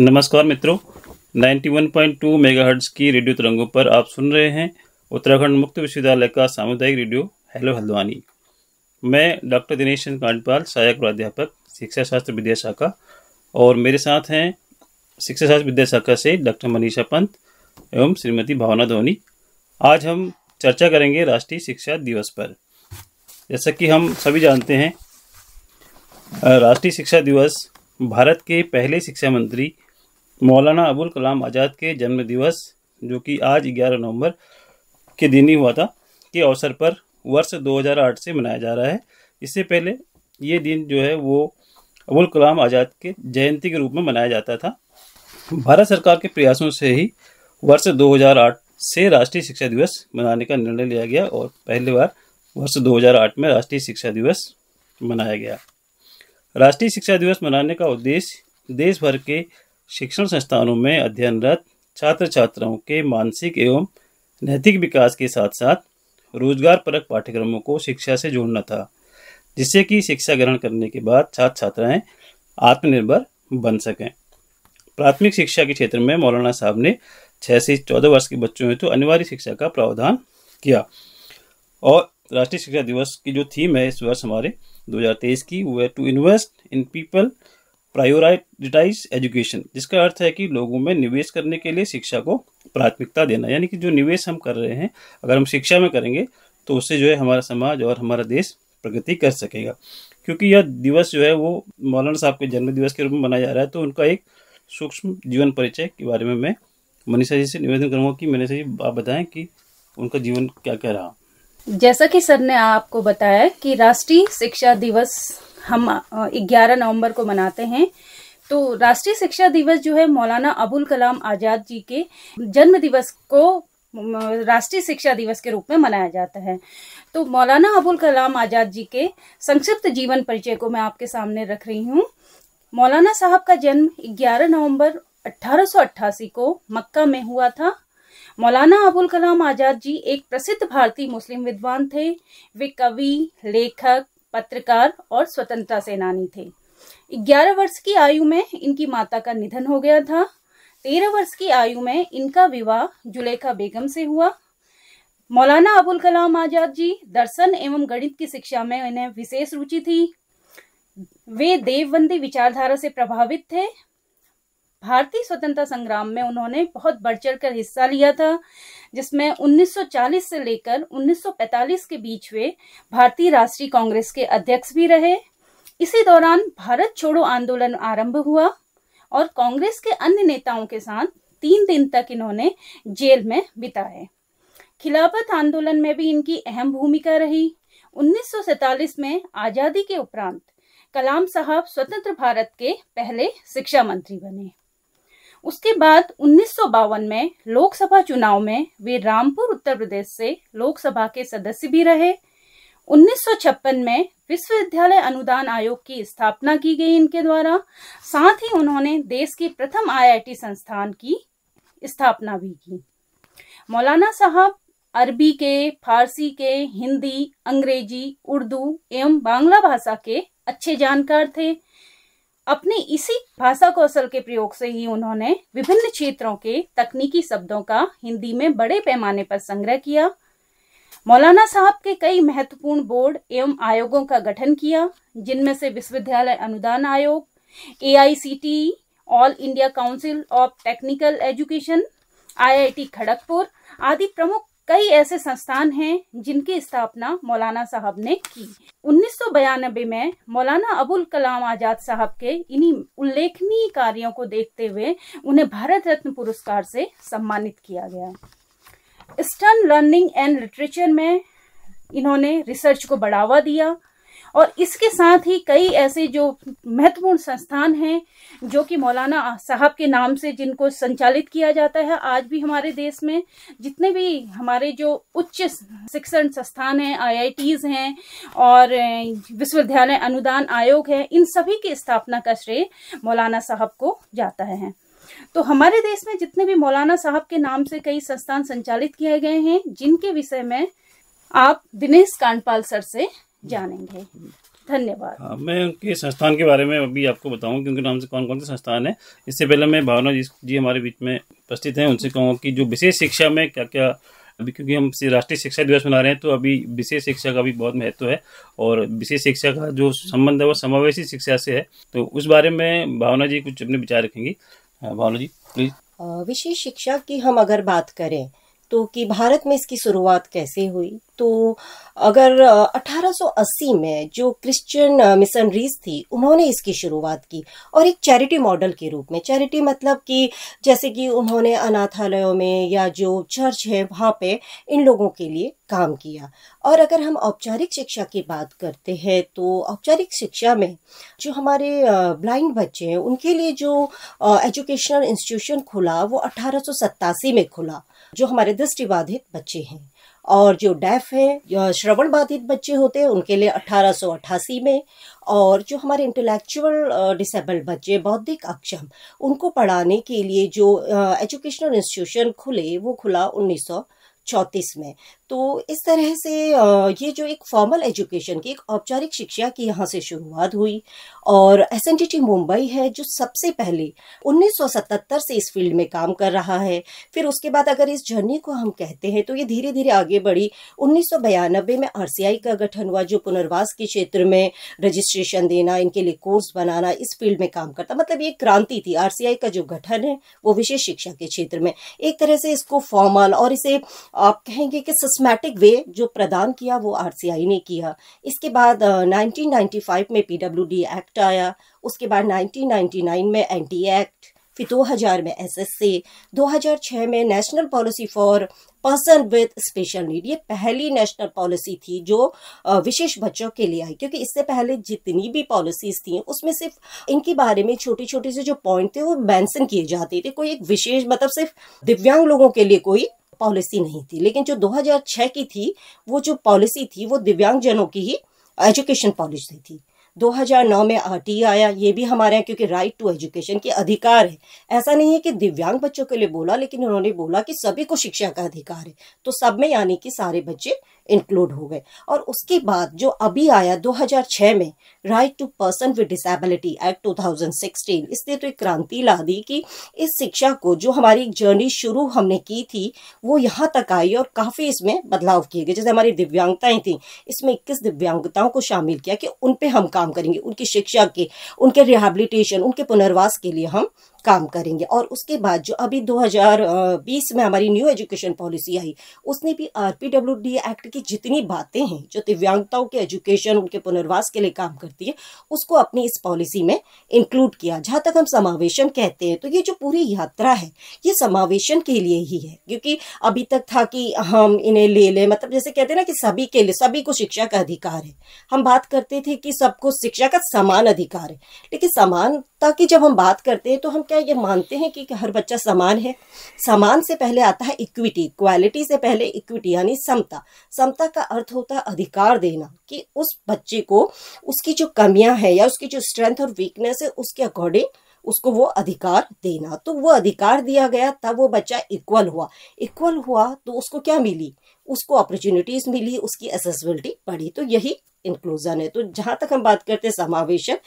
नमस्कार मित्रों 91.2 मेगाहर्ट्ज की रेडियो तरंगों पर आप सुन रहे हैं उत्तराखंड मुक्त विश्वविद्यालय का सामुदायिक रेडियो हेलो हल्द्वानी मैं डॉक्टर दिनेश चंद कांडपाल सहायक प्राध्यापक शिक्षा शास्त्र विद्या शाखा और मेरे साथ हैं शिक्षा शास्त्र विद्या शाखा से डॉक्टर मनीषा पंत एवं श्रीमती भावना धोनी आज हम चर्चा करेंगे राष्ट्रीय शिक्षा दिवस पर जैसा कि हम सभी जानते हैं राष्ट्रीय शिक्षा दिवस भारत के पहले शिक्षा मंत्री मौलाना अबुल कलाम आज़ाद के जन्म दिवस जो कि आज 11 नवंबर के दिन ही हुआ था के अवसर पर वर्ष 2008 से मनाया जा रहा है इससे पहले ये दिन जो है वो अबुल कलाम आज़ाद के जयंती के रूप में मनाया जाता था भारत सरकार के प्रयासों से ही वर्ष 2008 से राष्ट्रीय शिक्षा दिवस मनाने का निर्णय लिया गया और पहली बार वर्ष 2008 में राष्ट्रीय शिक्षा दिवस मनाया गया राष्ट्रीय शिक्षा दिवस मनाने का उद्देश्य देश भर के शिक्षण संस्थानों में अध्ययनरत छात्र छात्राओं के मानसिक एवं नैतिक विकास के साथ साथ रोजगार परक पाठ्यक्रमों को शिक्षा से जोड़ना था जिससे कि शिक्षा ग्रहण करने के बाद छात्र छात्राएं आत्मनिर्भर बन सकें प्राथमिक शिक्षा के क्षेत्र में मौलाना साहब ने छः से चौदह वर्ष के बच्चों हेतु तो अनिवार्य शिक्षा का प्रावधान किया और राष्ट्रीय शिक्षा दिवस की जो थीम है इस वर्ष हमारे 2023 की वो है to invest in people prioritize education जिसका अर्थ है कि लोगों में निवेश करने के लिए शिक्षा को प्राथमिकता देना यानी कि जो निवेश हम कर रहे हैं अगर हम शिक्षा में करेंगे तो उससे जो है हमारा समाज और हमारा देश प्रगति कर सकेगा क्योंकि यह दिवस जो है वो मौलाना साहब के जन्म दिवस के रूप में मनाया जा रहा है तो उनका एक सूक्ष्म जीवन परिचय के बारे में मैं मनीषा जी से निवेदन करूँगा कि मनीषा जी आप बताएं कि उनका जीवन क्या क्या रहा जैसा कि सर ने आपको बताया कि राष्ट्रीय शिक्षा दिवस हम ग्यारह नवंबर को मनाते हैं तो राष्ट्रीय शिक्षा दिवस जो है मौलाना अबुल कलाम आज़ाद जी के जन्म दिवस को राष्ट्रीय शिक्षा दिवस के रूप में मनाया जाता है तो मौलाना अबुल कलाम आज़ाद जी के संक्षिप्त जीवन परिचय को मैं आपके सामने रख रही हूँ मौलाना साहब का जन्म 11 नवंबर 1888 को मक्का में हुआ था मौलाना अबुल कलाम आज़ाद जी एक प्रसिद्ध भारतीय मुस्लिम विद्वान थे वे कवि लेखक पत्रकार और स्वतंत्रता सेनानी थे 11 वर्ष की आयु में इनकी माता का निधन हो गया था 13 वर्ष की आयु में इनका विवाह जुलेखा बेगम से हुआ मौलाना अबुल कलाम आजाद जी दर्शन एवं गणित की शिक्षा में इन्हें विशेष रुचि थी वे देवबंदी विचारधारा से प्रभावित थे भारतीय स्वतंत्रता संग्राम में उन्होंने बहुत बढ़ चढ़ कर हिस्सा लिया था जिसमें 1940 से लेकर 1945 के बीच वे भारतीय राष्ट्रीय कांग्रेस के अध्यक्ष भी रहे इसी दौरान भारत छोड़ो आंदोलन आरंभ हुआ और कांग्रेस के अन्य नेताओं के साथ तीन दिन तक इन्होंने जेल में बिताए खिलाफत आंदोलन में भी इनकी अहम भूमिका रही 1947 में आजादी के उपरांत कलाम साहब स्वतंत्र भारत के पहले शिक्षा मंत्री बने उसके बाद उन्नीस में लोकसभा चुनाव में वे रामपुर उत्तर प्रदेश से लोकसभा के सदस्य भी रहे 1956 में विश्वविद्यालय अनुदान आयोग की स्थापना की गई इनके द्वारा साथ ही उन्होंने देश के प्रथम आईआईटी संस्थान की स्थापना भी की मौलाना साहब अरबी के फारसी के हिंदी अंग्रेजी उर्दू एवं बांग्ला भाषा के अच्छे जानकार थे अपने इसी भाषा कौशल के प्रयोग से ही उन्होंने विभिन्न क्षेत्रों के तकनीकी शब्दों का हिंदी में बड़े पैमाने पर संग्रह किया मौलाना साहब के कई महत्वपूर्ण बोर्ड एवं आयोगों का गठन किया जिनमें से विश्वविद्यालय अनुदान आयोग A All India Council of Technical Education I Kharagpur आदि प्रमुख कई ऐसे संस्थान हैं जिनकी स्थापना मौलाना साहब ने की उन्नीस में मौलाना अबुल कलाम आजाद साहब के इन्हीं उल्लेखनीय कार्यों को देखते हुए उन्हें भारत रत्न पुरस्कार से सम्मानित किया गया स्टर्न लर्निंग एंड लिटरेचर में इन्होंने रिसर्च को बढ़ावा दिया और इसके साथ ही कई ऐसे जो महत्वपूर्ण संस्थान हैं जो कि मौलाना साहब के नाम से जिनको संचालित किया जाता है आज भी हमारे देश में जितने भी हमारे जो उच्च शिक्षण संस्थान हैं आईआईटीज हैं और विश्वविद्यालय अनुदान आयोग है इन सभी की स्थापना का श्रेय मौलाना साहब को जाता है तो हमारे देश में जितने भी मौलाना साहब के नाम से कई संस्थान संचालित किए गए हैं जिनके विषय में आप दिनेश कांडपाल सर से जानेंगे धन्यवाद हाँ मैं उनके संस्थान के बारे में अभी आपको बताऊं क्योंकि नाम से कौन कौन से संस्थान है इससे पहले मैं भावना जी जी हमारे बीच में उपस्थित हैं उनसे कहूँगा कि जो विशेष शिक्षा में क्या क्या अभी क्योंकि हम राष्ट्रीय शिक्षा दिवस मना रहे हैं तो अभी विशेष शिक्षा का भी बहुत महत्व है और विशेष शिक्षा का जो संबंध है वो समावेशी शिक्षा से है तो उस बारे में भावना जी कुछ अपने विचार रखेंगी हाँ, भावना जी प्लीज विशेष शिक्षा की हम अगर बात करें तो कि भारत में इसकी शुरुआत कैसे हुई तो अगर 1880 में जो क्रिश्चियन मिशनरीज थी उन्होंने इसकी शुरुआत की और एक चैरिटी मॉडल के रूप में चैरिटी मतलब कि जैसे कि उन्होंने अनाथालयों में या जो चर्च है वहाँ पे इन लोगों के लिए काम किया और अगर हम औपचारिक शिक्षा की बात करते हैं तो औपचारिक शिक्षा में जो हमारे ब्लाइंड बच्चे हैं उनके लिए जो एजुकेशनल इंस्टीट्यूशन खुला वो अठारह में खुला जो हमारे दृष्टिबाधित बच्चे हैं और जो डेफ है श्रवण बाधित बच्चे होते हैं उनके लिए अठारह में और जो हमारे इंटेलेक्चुअल डिसेबल बच्चे बौद्धिक अक्षम उनको पढ़ाने के लिए जो एजुकेशनल इंस्टीट्यूशन खुले वो खुला उन्नीस में तो इस तरह से ये जो एक फॉर्मल एजुकेशन की एक औपचारिक शिक्षा की यहाँ से शुरुआत हुई और एस मुंबई है जो सबसे पहले 1977 से इस फील्ड में काम कर रहा है फिर उसके बाद अगर इस जर्नी को हम कहते हैं तो ये धीरे धीरे आगे बढ़ी उन्नीस में आर का गठन हुआ जो पुनर्वास के क्षेत्र में रजिस्ट्रेशन देना इनके लिए कोर्स बनाना इस फील्ड में काम करता मतलब ये क्रांति थी आर का जो गठन है वो विशेष शिक्षा के क्षेत्र में एक तरह से इसको फॉर्मल और इसे आप कहेंगे कि सिस्टमैटिक वे जो प्रदान किया वो आरसीआई ने किया इसके बाद नाइनटीन 1995 फाइव में पीडब्ल्यूडी एक्ट आया उसके बाद नाइनटीन नाइन में एंटी एक्ट फिर 2000 में एसएससी 2006 में national policy for person with special need ये पहली नेशनल पॉलिसी थी जो विशेष बच्चों के लिए आई क्योंकि इससे पहले जितनी भी पॉलिसीज थी उसमें सिर्फ इनके बारे में छोटे छोटे से जो पॉइंट थे वो मैंसन किए जाते थे कोई एक विशेष मतलब सिर्फ दिव्यांग लोगों के लिए कोई पॉलिसी नहीं थी लेकिन जो 2006 की थी वो जो पॉलिसी थी वो दिव्यांगजनों की ही एजुकेशन पॉलिसी थी 2009 में आर आया ये भी हमारे यहाँ क्योंकि राइट टू एजुकेशन के अधिकार है ऐसा नहीं है कि दिव्यांग बच्चों के लिए बोला लेकिन उन्होंने बोला कि सभी को शिक्षा का अधिकार है तो सब में यानी कि सारे बच्चे इंक्लूड हो गए और उसके बाद जो अभी आया 2006 में right to person with disability act 2016 इसने तो एक क्रांति ला दी कि इस शिक्षा को जो हमारी एक जर्नी शुरू हमने की थी वो यहाँ तक आई और काफ़ी इसमें बदलाव किए गए जैसे हमारी दिव्यांगताएं थी इसमें इक्कीस दिव्यांगताओं को शामिल किया कि उन पर हम काम करेंगे उनकी शिक्षा के उनके रिहेबिलिटेशन उनके पुनर्वास के लिए हम काम करेंगे और उसके बाद जो अभी 2020 में हमारी न्यू एजुकेशन पॉलिसी आई उसने भी आर एक्ट की जितनी बातें हैं जो दिव्यांगताओं के एजुकेशन उनके पुनर्वास के लिए काम करती है उसको अपनी इस पॉलिसी में इंक्लूड किया जहाँ तक हम समावेशन कहते हैं तो ये जो पूरी यात्रा है ये समावेशन के लिए ही है क्योंकि अभी तक था कि हम इन्हें ले लें मतलब जैसे कहते हैं ना कि सभी के लिए सभी को शिक्षा का अधिकार है हम बात करते थे कि सबको शिक्षा का समान अधिकार है लेकिन समान ताकि जब हम बात करते हैं तो हम क्या ये मानते हैं कि हर बच्चा समान है समान से पहले आता है इक्विटी क्वालिटी से पहले इक्विटी यानी समता समता का अर्थ होता है अधिकार देना कि उस बच्चे को उसकी जो कमियां हैं या उसकी जो स्ट्रेंथ और वीकनेस है उसके अकॉर्डिंग उसको वो अधिकार देना तो वो अधिकार दिया गया तब वो बच्चा इक्वल हुआ इक्वल हुआ तो उसको क्या मिली उसको अपॉर्चुनिटीज मिली उसकी एसेसबिलिटी बढ़ी तो यही इंक्लूजन है तो जहां तक हम बात करते हैं समावेशक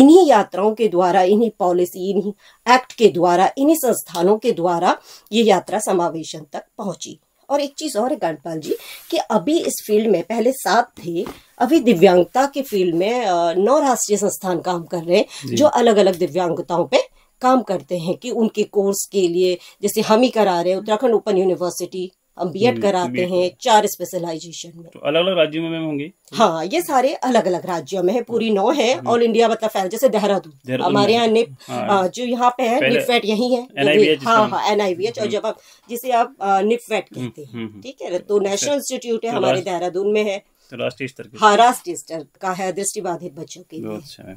इन्हीं यात्राओं के द्वारा इन्हीं पॉलिसी इन्हीं एक्ट के द्वारा इन्हीं संस्थानों के द्वारा ये यात्रा समावेशन तक पहुंची और एक चीज़ और है गणपाल जी कि अभी इस फील्ड में पहले सात थे अभी दिव्यांगता के फील्ड में नौ राष्ट्रीय संस्थान काम कर रहे हैं जो अलग अलग दिव्यांगताओं पे काम करते हैं कि उनके कोर्स के लिए जैसे हम ही करा रहे हैं उत्तराखंड ओपन यूनिवर्सिटी हम बी एड कराते हैं चार स्पेशलाइजेशन में तो अलग अलग राज्यों में होंगे हाँ ये सारे अलग अलग राज्यों में है पूरी नौ है ऑल हाँ, इंडिया हाँ। मतलब फैल जैसे देहरादून हमारे यहाँ निप हाँ। जो यहाँ पे है निपफेट यही है हाँ हाँ एन आई वी एच और हम्म। जब आप जिसे आप निपफेट हम्म, कहते हैं हम्म, ठीक है तो नेशनल अच्छा। इंस्टीट्यूट है तो हमारे देहरादून में है राष्ट्रीय तो स्तर हाँ राष्ट्रीय स्तर का है दृष्टि बाधित बच्चों के तो लिए अच्छा।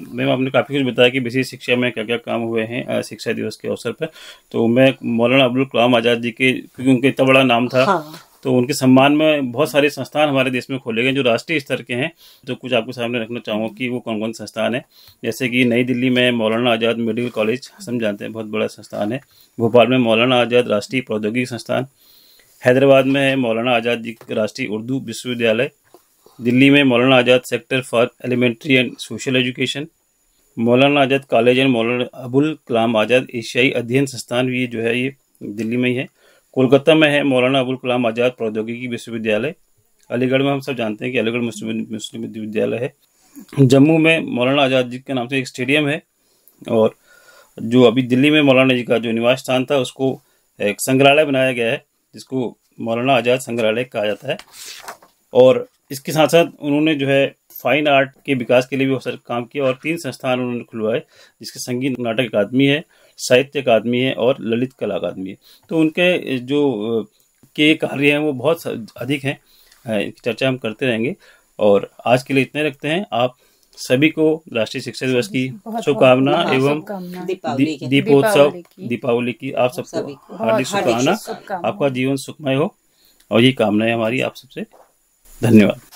मैम आपने काफ़ी कुछ बताया कि विशेष शिक्षा में क्या क्या काम हुए हैं शिक्षा दिवस के अवसर पर तो मैं मौलाना अब्दुल कलाम आज़ाद जी के क्योंकि उनका इतना बड़ा नाम था हाँ। तो उनके सम्मान में बहुत सारे संस्थान हमारे देश में खोले गए जो राष्ट्रीय स्तर के हैं तो कुछ आपको सामने रखना चाहूँगा कि वो कौन कौन संस्थान है जैसे कि नई दिल्ली में मौलाना आज़ाद मेडिकल कॉलेज हम जानते हैं बहुत बड़ा संस्थान है भोपाल में मौलाना आज़ाद राष्ट्रीय प्रौद्योगिकी संस्थान हैदराबाद में है मौलाना आज़ाद जी राष्ट्रीय उर्दू विश्वविद्यालय दिल्ली में Maulana Azad Sector for Elementary and Social Education Maulana Azad college and मौलाना अबुल कलाम आज़ाद एशियाई अध्ययन संस्थान भी जो है ये दिल्ली में ही है कोलकाता में है मौलाना अबुल कलाम आज़ाद प्रौद्योगिकी विश्वविद्यालय अलीगढ़ में हम सब जानते हैं कि अलीगढ़ मुस्लिम विश्वविद्यालय है जम्मू में मौलाना आज़ाद जी के नाम से एक स्टेडियम है और जो अभी दिल्ली में मौलाना जी का जो निवास स्थान था उसको एक संग्रहालय बनाया गया है जिसको मौलाना आज़ाद संग्रहालय कहा जाता है और इसके साथ साथ उन्होंने जो है फाइन आर्ट के विकास के लिए भी बहुत सारे काम किया और तीन संस्थान उन्होंने खुलवाए जिसके संगीत नाटक अकादमी है साहित्य अकादमी है और ललित कला अकादमी है तो उनके जो के कार्य हैं वो बहुत अधिक हैं इनकी चर्चा हम करते रहेंगे और आज के लिए इतने रखते हैं आप सभी को राष्ट्रीय शिक्षा दिवस की शुभकामना एवं दीपोत्सव दीपावली की आप सबको हार्दिक शुभकामना आपका जीवन सुखमय हो और ये कामनाएं हमारी आप सबसे धन्यवाद